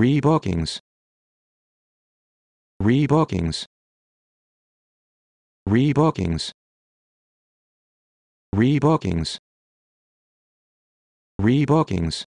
rebookings rebookings rebookings rebookings rebookings